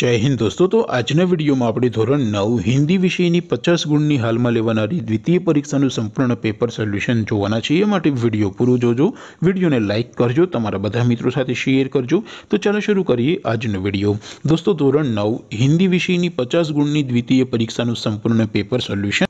जय हिंद दोस्तों तो आज ने वीडियो में आपड़ी ધોરણ 9 हिंदी विषयनी 50 ગુણની હાલમાં લેવાના દ્વિતીય પરીક્ષાનું સંપૂર્ણ પેપર સોલ્યુશન જોવાના છે એ માટે વિડિયો પૂરો જોજો વિડિયોને લાઈક કરજો તમારા બધા મિત્રો સાથે શેર કરજો તો ચલો શરુ કરીએ આજનો વિડિયો दोस्तों ધોરણ 9 हिंदी विषयनी 50 ગુણની દ્વિતીય પરીક્ષાનું સંપૂર્ણ પેપર સોલ્યુશન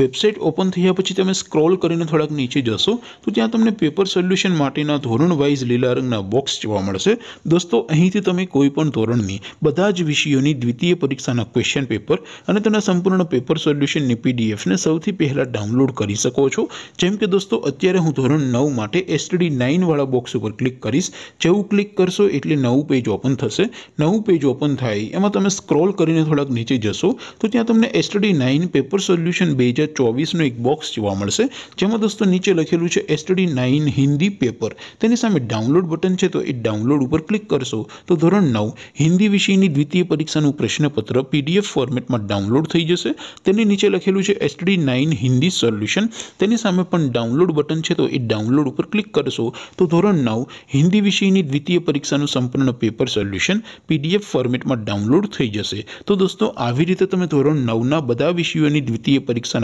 વેબસાઇટ ઓપન થયા પછી તમે સ્ક્રોલ કરીને થોડાક નીચે જશો તો ત્યાં તમને પેપર સોલ્યુશન માટેના ધોરણ વાઇઝ લીલા રંગના બોક્સ જોવા મળશે દોસ્તો અહીંથી તમે કોઈ પણ ધોરણની બધા જ વિષયોની દ્વિતીય પરીક્ષાના ક્વેશ્ચન પેપર અને તેના સંપૂર્ણ પેપર સોલ્યુશનની પીડીએફને સૌથી પહેલાં ડાઉનલોડ કરી શકો છો જેમ કે દોસ્તો અત્યારે હું ધોરણ નવ માટે એસટીડી નાઇનવાળા બોક્સ ઉપર ક્લિક કરીશ જેવું ક્લિક કરશો એટલે નવું પેજ ઓપન થશે નવું પેજ ઓપન થાય એમાં તમે સ્ક્રોલ કરીને થોડાક નીચે જશો તો ત્યાં તમને એસટીડી નાઇન પેપર સોલ્યુશન બે જે 24 નો એક બોક્સ જોવા મળશે જેમ કે દોસ્તો નીચે લખેલું છે STD 9 હિન્દી પેપર તેની સામે ડાઉનલોડ બટન છે તો એ ડાઉનલોડ ઉપર ક્લિક કરશો તો ધોરણ 9 હિન્દી વિષયની દ્વિતીય પરીક્ષાનું પ્રશ્નપત્ર PDF ફોર્મેટમાં ડાઉનલોડ થઈ જશે તેની નીચે લખેલું છે STD 9 હિન્દી સોલ્યુશન તેની સામે પણ ડાઉનલોડ બટન છે તો એ ડાઉનલોડ ઉપર ક્લિક કરશો તો ધોરણ 9 હિન્દી વિષયની દ્વિતીય પરીક્ષાનું સંપૂર્ણ પેપર સોલ્યુશન PDF ફોર્મેટમાં ડાઉનલોડ થઈ જશે તો દોસ્તો આવી રીતે તમે ધોરણ 9 ના બધા વિષયોની દ્વિતીય પરીક્ષા